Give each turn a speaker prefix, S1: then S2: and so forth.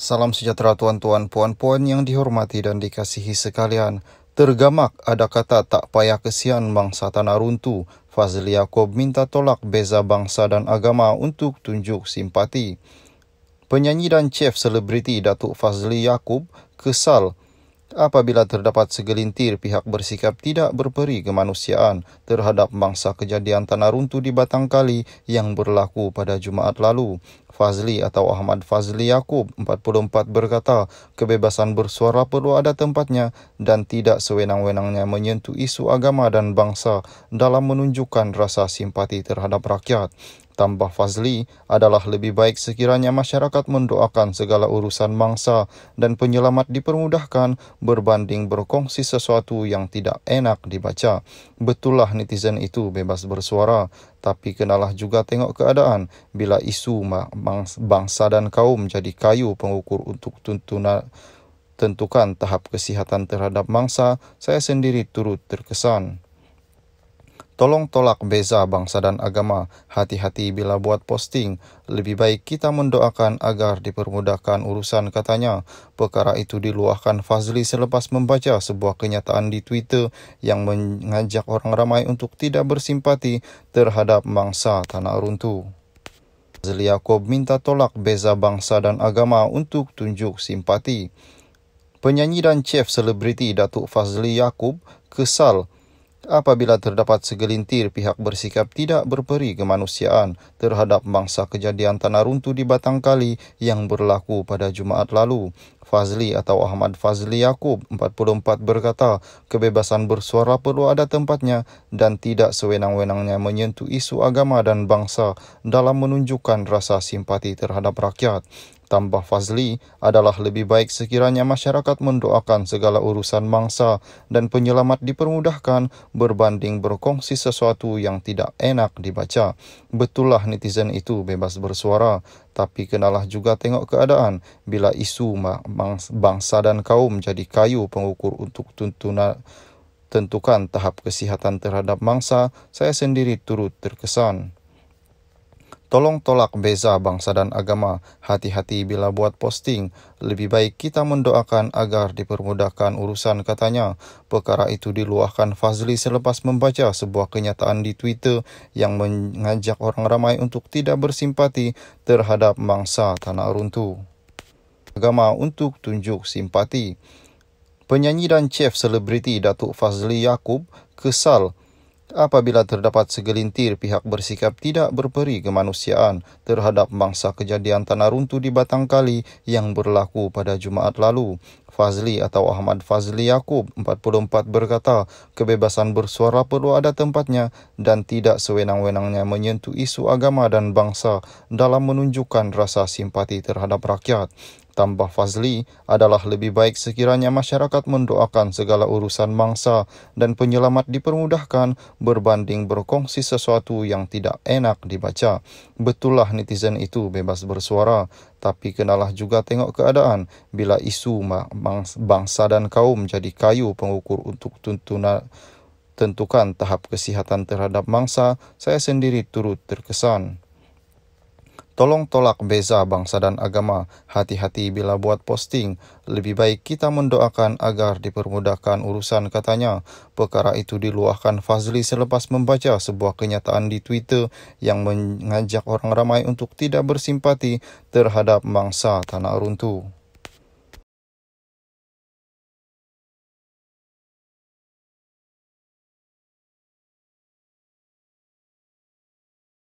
S1: Salam sejahtera tuan-tuan, puan-puan yang dihormati dan dikasihi sekalian. Tergamak ada kata tak payah kesian bangsa tanah runtu. Fazli Yaakob minta tolak beza bangsa dan agama untuk tunjuk simpati. Penyanyi dan chef selebriti Datuk Fazli Yaakob kesal apabila terdapat segelintir pihak bersikap tidak berperi kemanusiaan terhadap mangsa kejadian tanah runtu di Batang Kali yang berlaku pada Jumaat lalu. Fazli atau Ahmad Fazli Yaakob 44 berkata kebebasan bersuara perlu ada tempatnya dan tidak sewenang-wenangnya menyentuh isu agama dan bangsa dalam menunjukkan rasa simpati terhadap rakyat tambah Fazli adalah lebih baik sekiranya masyarakat mendoakan segala urusan mangsa dan penyelamat dipermudahkan berbanding berkongsi sesuatu yang tidak enak dibaca. Betullah netizen itu bebas bersuara, tapi kenalah juga tengok keadaan bila isu bangsa dan kaum jadi kayu pengukur untuk tuntunan tentukan tahap kesihatan terhadap mangsa, saya sendiri turut terkesan. Tolong tolak beza bangsa dan agama. Hati-hati bila buat posting. Lebih baik kita mendoakan agar dipermudahkan urusan katanya. Perkara itu diluahkan Fazli selepas membaca sebuah kenyataan di Twitter yang mengajak orang ramai untuk tidak bersimpati terhadap mangsa tanah runtuh. Fazli Yaakob minta tolak beza bangsa dan agama untuk tunjuk simpati. Penyanyi dan chef selebriti Datuk Fazli Yaakob kesal apabila terdapat segelintir pihak bersikap tidak berperi kemanusiaan terhadap mangsa kejadian tanah runtuh di Batang Kali yang berlaku pada Jumaat lalu. Fazli atau Ahmad Fazli Yaakub, 44, berkata kebebasan bersuara perlu ada tempatnya dan tidak sewenang-wenangnya menyentuh isu agama dan bangsa dalam menunjukkan rasa simpati terhadap rakyat. Tambah Fazli adalah lebih baik sekiranya masyarakat mendoakan segala urusan mangsa dan penyelamat dipermudahkan berbanding berkongsi sesuatu yang tidak enak dibaca. Betullah netizen itu bebas bersuara, tapi kenalah juga tengok keadaan bila isu bangsa dan kaum jadi kayu pengukur untuk tuntunan tentukan tahap kesihatan terhadap mangsa, saya sendiri turut terkesan. Tolong tolak beza bangsa dan agama. Hati-hati bila buat posting. Lebih baik kita mendoakan agar dipermudahkan urusan katanya. Perkara itu diluahkan Fazli selepas membaca sebuah kenyataan di Twitter yang mengajak orang ramai untuk tidak bersimpati terhadap mangsa tanah runtu. Agama untuk tunjuk simpati. Penyanyi dan chef selebriti Datuk Fazli Yaakob kesal apabila terdapat segelintir pihak bersikap tidak berperi kemanusiaan terhadap mangsa kejadian tanah runtuh di Batang Kali yang berlaku pada Jumaat lalu. Fazli atau Ahmad Fazli Yaakob 44 berkata kebebasan bersuara perlu ada tempatnya dan tidak sewenang-wenangnya menyentuh isu agama dan bangsa dalam menunjukkan rasa simpati terhadap rakyat tambah Fazli adalah lebih baik sekiranya masyarakat mendoakan segala urusan mangsa dan penyelamat dipermudahkan berbanding berkongsi sesuatu yang tidak enak dibaca. Betullah netizen itu bebas bersuara, tapi kenalah juga tengok keadaan bila isu bangsa dan kaum jadi kayu pengukur untuk tuntunan tentukan tahap kesihatan terhadap mangsa, saya sendiri turut terkesan. Tolong tolak beza bangsa dan agama. Hati-hati bila buat posting. Lebih baik kita mendoakan agar dipermudahkan urusan katanya. Perkara itu diluahkan Fazli selepas membaca sebuah kenyataan di Twitter yang mengajak orang ramai untuk tidak bersimpati terhadap bangsa tanah runtuh.